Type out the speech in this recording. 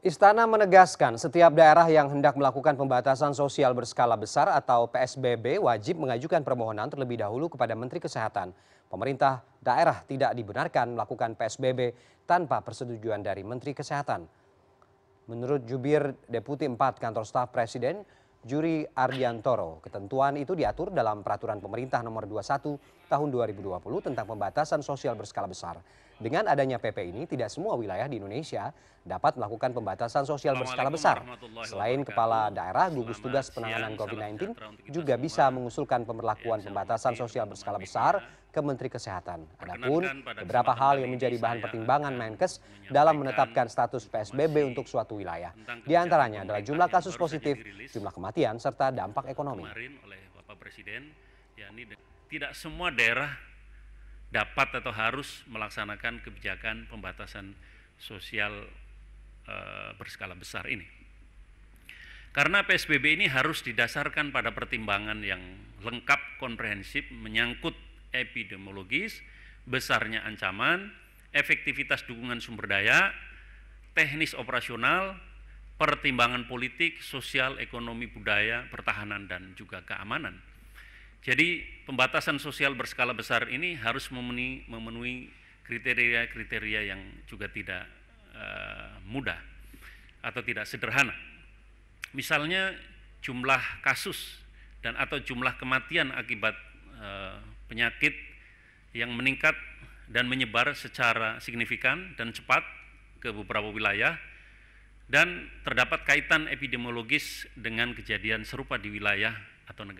Istana menegaskan setiap daerah yang hendak melakukan pembatasan sosial berskala besar atau PSBB wajib mengajukan permohonan terlebih dahulu kepada Menteri Kesehatan. Pemerintah daerah tidak dibenarkan melakukan PSBB tanpa persetujuan dari Menteri Kesehatan. Menurut jubir Deputi 4 Kantor Staf Presiden, Juri Ardiantoro, ketentuan itu diatur dalam Peraturan Pemerintah Nomor 21 Tahun 2020 tentang pembatasan sosial berskala besar. Dengan adanya PP ini, tidak semua wilayah di Indonesia dapat melakukan pembatasan sosial berskala besar. Selain kepala daerah, gugus tugas penanganan COVID-19 juga bisa mengusulkan pemberlakuan ya, pembatasan sosial berskala besar ke Menteri Kesehatan. Adapun beberapa hal yang menjadi bahan pertimbangan Menkes dalam menetapkan status PSBB untuk suatu wilayah. Di antaranya adalah jumlah kasus positif, jumlah kematian, serta dampak ekonomi. Presiden, yakni tidak semua daerah dapat atau harus melaksanakan kebijakan pembatasan sosial e, berskala besar ini. Karena PSBB ini harus didasarkan pada pertimbangan yang lengkap, komprehensif, menyangkut epidemiologis, besarnya ancaman, efektivitas dukungan sumber daya, teknis operasional, pertimbangan politik, sosial, ekonomi, budaya, pertahanan, dan juga keamanan jadi pembatasan sosial berskala besar ini harus memenuhi, kriteria-kriteria yang juga tidak uh, mudah atau tidak sederhana. Misalnya jumlah kasus dan atau jumlah kematian akibat uh, penyakit yang meningkat dan menyebar secara signifikan dan cepat ke beberapa wilayah dan terdapat kaitan epidemiologis dengan kejadian serupa di wilayah atau negara.